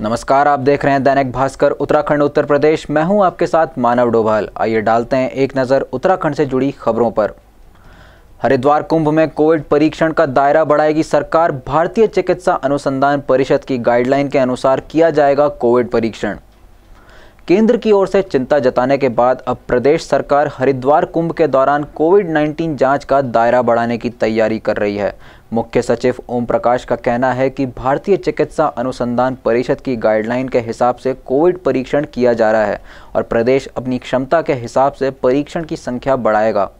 नमस्कार आप देख रहे हैं दैनिक भास्कर उत्तराखंड उत्तर प्रदेश मैं हूं आपके साथ मानव डोभाल आइए डालते हैं एक नज़र उत्तराखंड से जुड़ी खबरों पर हरिद्वार कुंभ में कोविड परीक्षण का दायरा बढ़ाएगी सरकार भारतीय चिकित्सा अनुसंधान परिषद की गाइडलाइन के अनुसार किया जाएगा कोविड परीक्षण केंद्र की ओर से चिंता जताने के बाद अब प्रदेश सरकार हरिद्वार कुंभ के दौरान कोविड 19 जांच का दायरा बढ़ाने की तैयारी कर रही है मुख्य सचिव ओम प्रकाश का कहना है कि भारतीय चिकित्सा अनुसंधान परिषद की गाइडलाइन के हिसाब से कोविड परीक्षण किया जा रहा है और प्रदेश अपनी क्षमता के हिसाब से परीक्षण की संख्या बढ़ाएगा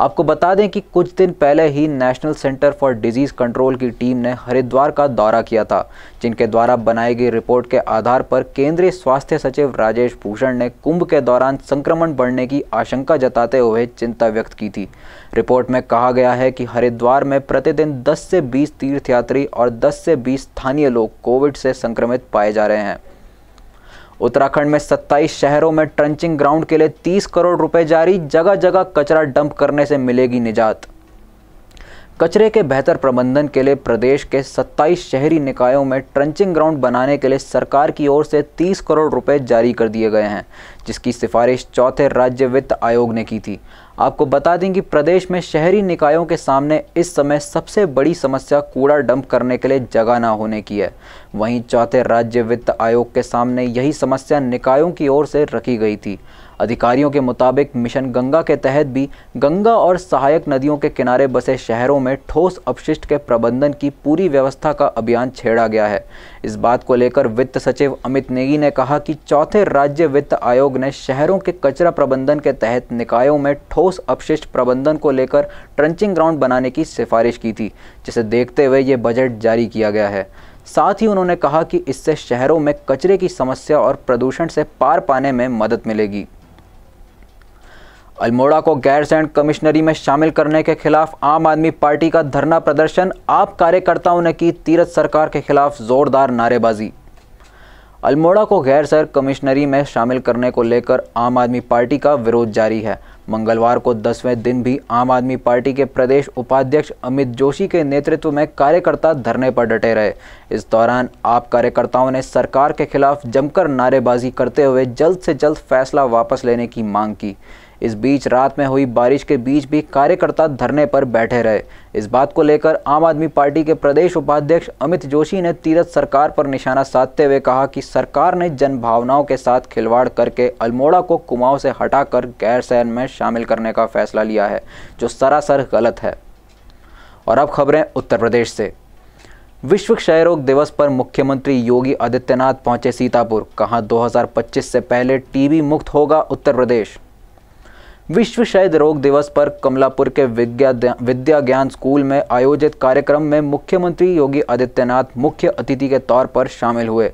आपको बता दें कि कुछ दिन पहले ही national centre for disease control की टीम ने हरिद्वार का दौरा किया था जिनके द्वारा बनाई गई रिपोर्ट के आधार पर केंद्रीय स्वास्थ्य सचिव राजेश भूषण ने कुंभ के दौरान संक्रमण बढ़ने की आशंका जताते हुए चिंता व्यक्त की थी रिपोर्ट में कहा गया है कि हरिद्वार में प्रतिदिन 10 से 20 तीर्थयात्री और 10 से 20 स्थानीय लोग कोविड से संक्रमित पाए जा रहे हैं उत्तराखंड में 27 शहरों में ट्रंचिंग ग्राउंड के लिए 30 करोड़ रुपए जारी जगह जगह कचरा डंप करने से मिलेगी निजात कचरे के बेहतर प्रबंधन के लिए प्रदेश के 27 शहरी निकायों में ट्रंचिंग ग्राउंड बनाने के लिए सरकार की ओर से 30 करोड़ रुपए जारी कर दिए गए हैं जिसकी सिफारिश चौथे राज्य वित्त आयोग ने की थी आपको बता दें कि प्रदेश में शहरी निकायों के सामने इस समय सबसे बड़ी समस्या कूड़ा डंप करने के लिए जगह ना होने की है वहीं चौथे राज्य वित्त आयोग के सामने यही समस्या निकायों की ओर से रखी गई थी अधिकारियों के मुताबिक मिशन गंगा के तहत भी गंगा और सहायक नदियों के किनारे बसे शहरों में ठोस अपशिष्ट के प्रबंधन की पूरी व्यवस्था का अभियान छेड़ा गया है इस बात को लेकर वित्त सचिव अमित नेगी ने कहा कि चौथे राज्य वित्त आयोग ने शहरों के कचरा प्रबंधन के तहत निकायों में ठोस ठोस अपशिष्ट प्रबंधन को लेकर ट्रंचिंग ग्राउंड बनाने की सिफारिश की थी जिसे देखते हुए ये बजट जारी किया गया है साथ ही उन्होंने कहा कि इससे शहरों में कचरे की समस्या और प्रदूषण से पार पाने में मदद मिलेगी अल्मोड़ा को गैर कमिश्नरी में शामिल करने के खिलाफ आम आदमी पार्टी का धरना प्रदर्शन आप कार्यकर्ताओं ने की तीरथ सरकार के खिलाफ जोरदार नारेबाजी अल्मोड़ा को गैर सैंड कमिश्नरी में शामिल करने को लेकर आम आदमी पार्टी का विरोध जारी है मंगलवार को दसवें दिन भी आम आदमी पार्टी के प्रदेश उपाध्यक्ष अमित जोशी के नेतृत्व में कार्यकर्ता धरने पर डटे रहे इस दौरान आप कार्यकर्ताओं ने सरकार के खिलाफ जमकर नारेबाजी करते हुए जल्द से जल्द फैसला वापस लेने की मांग की इस बीच रात में हुई बारिश के बीच भी कार्यकर्ता धरने पर बैठे रहे इस बात को लेकर आम आदमी पार्टी के प्रदेश उपाध्यक्ष अमित जोशी ने तीरथ सरकार पर निशाना साधते हुए कहा कि सरकार ने जनभावनाओं के साथ खिलवाड़ करके अल्मोड़ा को कुमाऊं से हटाकर गैरसैन में शामिल करने का फैसला लिया है जो सरासर गलत है और अब खबरें उत्तर प्रदेश से विश्व क्षय रोग दिवस पर मुख्यमंत्री योगी आदित्यनाथ पहुंचे सीतापुर कहा 2025 से पहले टीबी मुक्त होगा उत्तर प्रदेश विश्व क्षय रोग दिवस पर कमलापुर के विद्या विद्या ज्ञान स्कूल में आयोजित कार्यक्रम में मुख्यमंत्री योगी आदित्यनाथ मुख्य अतिथि के तौर पर शामिल हुए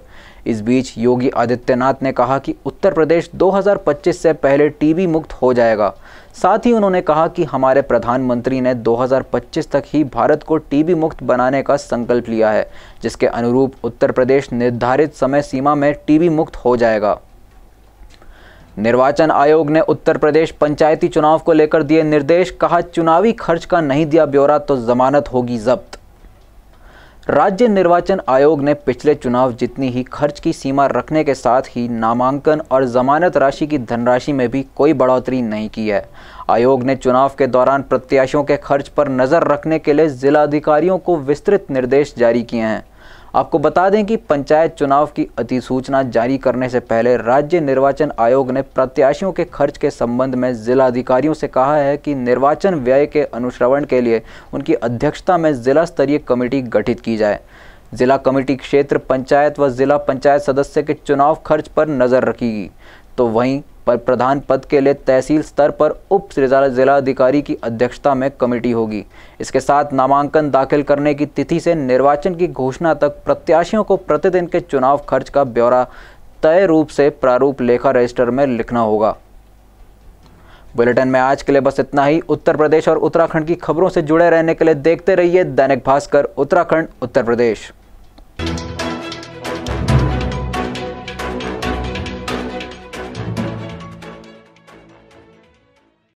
इस बीच योगी आदित्यनाथ ने कहा कि उत्तर प्रदेश 2025 से पहले टीबी मुक्त हो जाएगा साथ ही उन्होंने कहा कि हमारे प्रधानमंत्री ने 2025 तक ही भारत को टीबी मुक्त बनाने का संकल्प लिया है जिसके अनुरूप उत्तर प्रदेश निर्धारित समय सीमा में टीबी मुक्त हो जाएगा निर्वाचन आयोग ने उत्तर प्रदेश पंचायती चुनाव को लेकर दिए निर्देश कहा चुनावी खर्च का नहीं दिया ब्यौरा तो जमानत होगी जब्त राज्य निर्वाचन आयोग ने पिछले चुनाव जितनी ही खर्च की सीमा रखने के साथ ही नामांकन और जमानत राशि की धनराशि में भी कोई बढ़ोतरी नहीं की है आयोग ने चुनाव के दौरान प्रत्याशियों के खर्च पर नज़र रखने के लिए जिलाधिकारियों को विस्तृत निर्देश जारी किए हैं आपको बता दें कि पंचायत चुनाव की अधिसूचना जारी करने से पहले राज्य निर्वाचन आयोग ने प्रत्याशियों के खर्च के संबंध में जिलाधिकारियों से कहा है कि निर्वाचन व्यय के अनुश्रवण के लिए उनकी अध्यक्षता में जिला स्तरीय कमेटी गठित की जाए जिला कमेटी क्षेत्र पंचायत व जिला पंचायत सदस्य के चुनाव खर्च पर नज़र रखेगी तो वहीं पर प्रधान पद के लिए तहसील स्तर पर उप जिलाधिकारी की अध्यक्षता में कमेटी होगी इसके साथ नामांकन दाखिल करने की तिथि से निर्वाचन की घोषणा तक प्रत्याशियों को प्रतिदिन के चुनाव खर्च का ब्यौरा तय रूप से प्रारूप लेखा रजिस्टर में लिखना होगा बुलेटिन में आज के लिए बस इतना ही उत्तर प्रदेश और उत्तराखंड की खबरों से जुड़े रहने के लिए देखते रहिए दैनिक भास्कर उत्तराखंड उत्तर प्रदेश